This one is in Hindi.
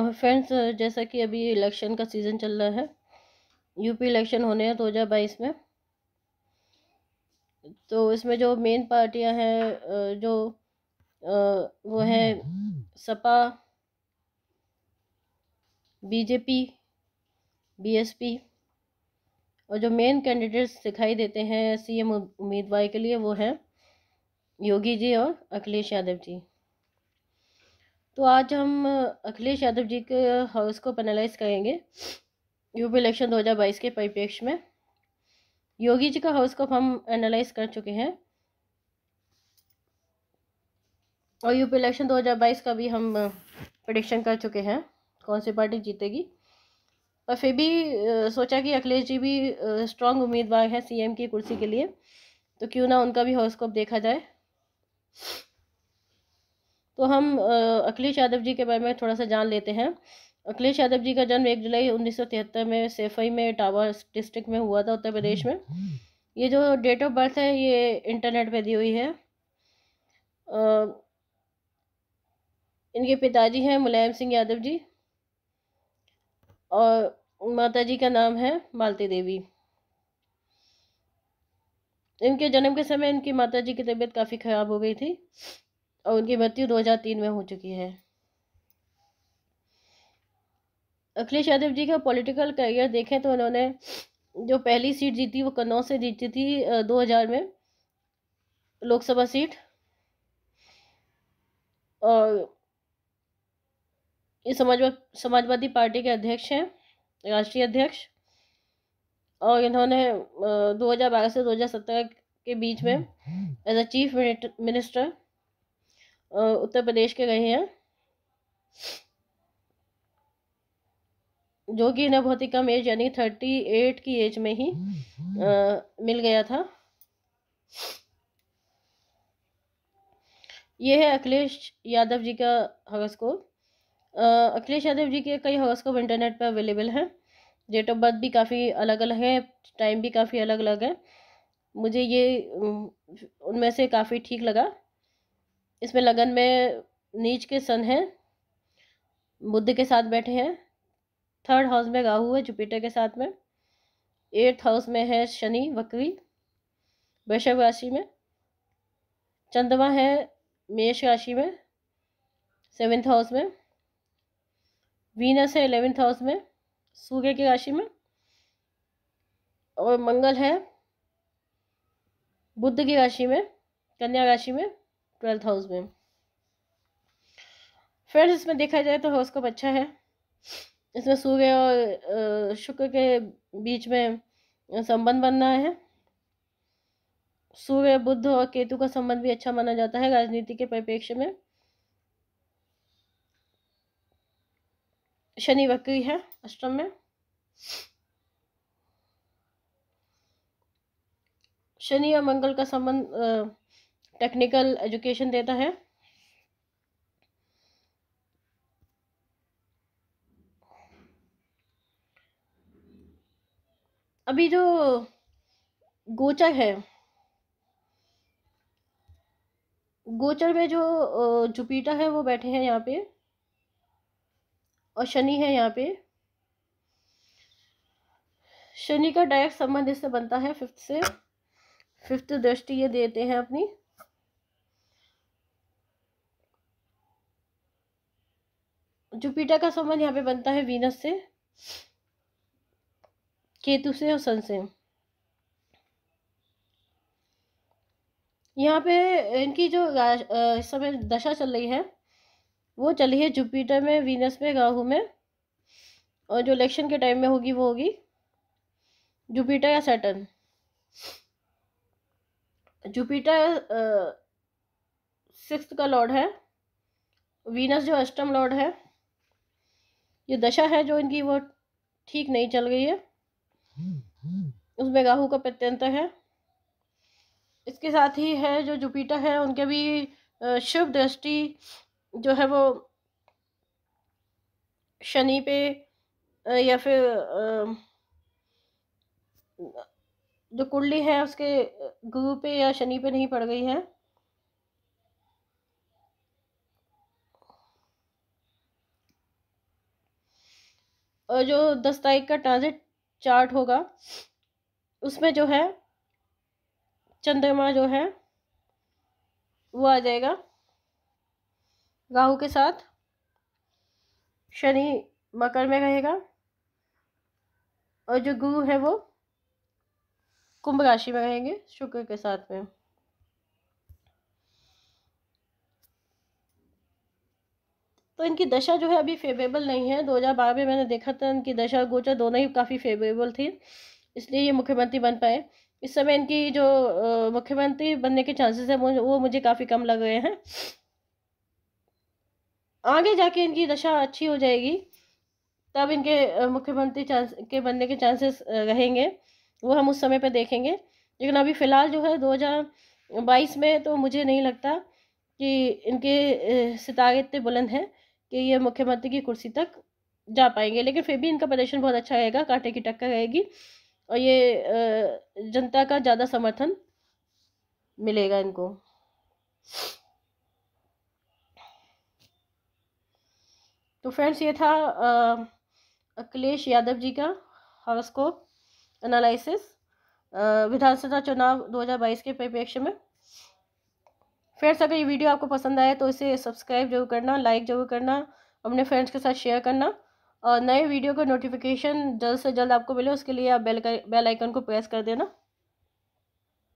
और फ्रेंड्स जैसा कि अभी इलेक्शन का सीज़न चल रहा है यूपी इलेक्शन होने हैं दो हज़ार बाईस में तो इसमें जो मेन पार्टियां हैं जो वो हम्म। है सपा बीजेपी बीएसपी और जो मेन कैंडिडेट्स दिखाई देते हैं सीएम उम्मीदवार के लिए वो हैं योगी जी और अखिलेश यादव जी तो आज हम अखिलेश यादव जी के हाउस को पेनालाइज करेंगे यूपी इलेक्शन 2022 के परिप्रेक्ष्य में योगी जी का हाउस को हम एनालाइज कर चुके हैं और यूपी इलेक्शन 2022 का भी हम प्रडिक्शन कर चुके हैं कौन सी पार्टी जीतेगी पर फिर भी सोचा कि अखिलेश जी भी स्ट्रांग उम्मीदवार हैं सीएम की कुर्सी के लिए तो क्यों ना उनका भी को देखा जाए तो हम अखिलेश यादव जी के बारे में थोड़ा सा जान लेते हैं अखिलेश यादव जी का जन्म एक जुलाई तिहत्तर में सेफई में टावर डिस्ट्रिक्ट में हुआ था उत्तर प्रदेश में ये जो डेट ऑफ बर्थ है ये इंटरनेट पे दी हुई है आ, इनके पिताजी हैं मुलायम सिंह यादव जी और माता जी का नाम है मालती देवी इनके जन्म के समय इनकी माता जी की तबीयत काफ़ी ख़राब हो गई थी और उनकी मृत्यु 2003 में हो चुकी है अखिलेश यादव जी का पॉलिटिकल करियर देखें तो उन्होंने जो पहली सीट जीती वो कन्नौज से जीती थी 2000 में लोकसभा सीट और ये समाजवाद समाजवादी पार्टी के अध्यक्ष हैं राष्ट्रीय अध्यक्ष और इन्होंने 2012 से 2017 के बीच में as a chief minister Uttar Pradesh के गए हैं जो कि इन्हें बहुत ही कम एज यानी थर्टी एट की एज में ही आ, मिल गया था यह है अखिलेश यादव जी का हॉरोस्कोप अखिलेश यादव जी के कई हॉरोस्कोप इंटरनेट पर अवेलेबल हैं डेट ऑफ बर्थ भी काफ़ी अलग अलग है टाइम भी काफ़ी अलग अलग है मुझे ये उनमें से काफ़ी ठीक लगा इसमें लगन में नीच के सन है बुद्ध के साथ बैठे हैं थर्ड हाउस में राहु है जुपिटर के साथ में एट्थ हाउस में है शनि वक्री वृषभ राशि में चंद्रमा है मेष राशि में सेवेंथ हाउस में वीनस है एलेवेंथ हाउस में सूर्य की राशि में और मंगल है बुद्ध की राशि में कन्या राशि में ट्वेल्थ हाउस में फ्रेंड्स इसमें देखा जाए तो हॉस्कोप अच्छा है इसमें सूर्य और शुक्र के बीच में संबंध बनना है सूर्य बुद्ध और केतु का संबंध भी अच्छा माना जाता है राजनीति के परिप्रेक्ष्य में शनि वक्री है अष्टम में शनि और मंगल का संबंध टेक्निकल एजुकेशन देता है अभी जो गोचर है गोचर में जो जुपिटर है वो बैठे हैं यहाँ पे और शनि है यहाँ पे शनि का डायरेक्ट संबंध इससे बनता है फिफ्थ से फिफ्थ दृष्टि ये देते हैं अपनी जुपिटर का संबंध यहाँ पे बनता है वीनस से केतु से और सन से यहाँ पे इनकी जो इस समय दशा चल रही है वो चली है जुपिटर में वीनस में राहु में और जो इलेक्शन के टाइम में होगी वो होगी जुपिटर या सैटन जुपिटर सिक्स का लॉर्ड है वीनस जो अष्टम लॉर्ड है ये दशा है जो इनकी वो ठीक नहीं चल गई है उसमें राहु का प्रत्यंत है इसके साथ ही है जो जुपिटर है उनके भी शुभ दृष्टि जो है वो शनि पे या फिर जो कुंडली है उसके गुरु पे या शनि पे नहीं पड़ गई है जो दस तारीख का ट्रांजिट चार्ट होगा उसमें जो है चंद्रमा जो है वो आ जाएगा राहु के साथ शनि मकर में रहेगा और जो गुरु है वो कुंभ राशि में रहेंगे शुक्र के साथ में तो इनकी दशा जो है अभी फेवरेबल नहीं है दो हज़ार बारह में मैंने देखा था इनकी दशा गोचर दोनों ही काफ़ी फेवरेबल थी इसलिए ये मुख्यमंत्री बन पाए इस समय इनकी जो मुख्यमंत्री बनने के चांसेस हैं वो मुझे काफ़ी कम लग रहे हैं आगे जाके इनकी दशा अच्छी हो जाएगी तब इनके मुख्यमंत्री चांस के बनने के चांसेस रहेंगे वो हम उस समय पर देखेंगे लेकिन अभी फ़िलहाल जो है दो हज़ार बाईस में तो मुझे नहीं लगता कि इनके सितारे इतने बुलंद हैं कि ये मुख्यमंत्री की कुर्सी तक जा पाएंगे लेकिन फिर भी इनका प्रदर्शन बहुत अच्छा रहेगा कांटे की टक्कर रहेगी और ये जनता का ज़्यादा समर्थन मिलेगा इनको तो फ्रेंड्स ये था अखिलेश यादव जी का हॉरोस्कोप एनालिसिस विधानसभा चुनाव 2022 के परिप्रेक्ष्य में फ्रेंड्स अगर ये वीडियो आपको पसंद आए तो इसे सब्सक्राइब जरूर करना लाइक जरूर करना अपने फ्रेंड्स के साथ शेयर करना और नए वीडियो का नोटिफिकेशन जल्द से जल्द आपको मिले उसके लिए आप बेल का बेल आइकन को प्रेस कर देना